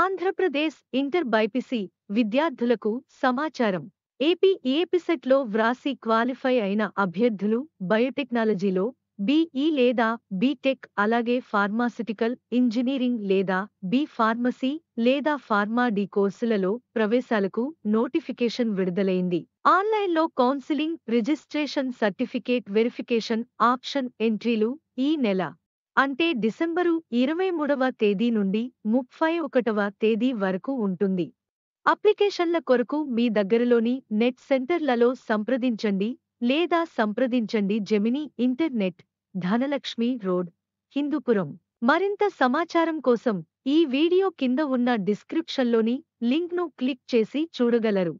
Andhra Pradesh inter BiPC విద్యార్థులకు సమాచారం AP ఏపిసెట్లో వ్రాసి క్వాలిఫై అయిన అభ్యర్థులు బయోటెక్నాలజీలో బీఈ లేదా బీటెక్ అలాగే ఫార్మాసిటికల్ ఇంజనీరింగ్ లేదా బి ఫార్మసీ లేదా ఫార్మా డి కోర్సులలో ప్రవేశాలకు నోటిఫికేషన్ విడుదలైంది ఆన్లైన్లో counselling registration certificate verification option ఎంట్రీలు ఈ నెల అంటే డిసెంబరు ఇరవై మూడవ తేదీ నుండి ముప్పై ఒకటవ తేదీ వరకు ఉంటుంది అప్లికేషన్ల కొరకు మీ దగ్గరలోని నెట్ సెంటర్లలో సంప్రదించండి లేదా సంప్రదించండి Gemini Internet Dhanalakshmi road Hindupur మరింత సమాచారం కోసం ఈ వీడియో కింద ఉన్న డిస్క్రిప్షన్లోని లింక్ను క్లిక్ చేసి చూడగలరు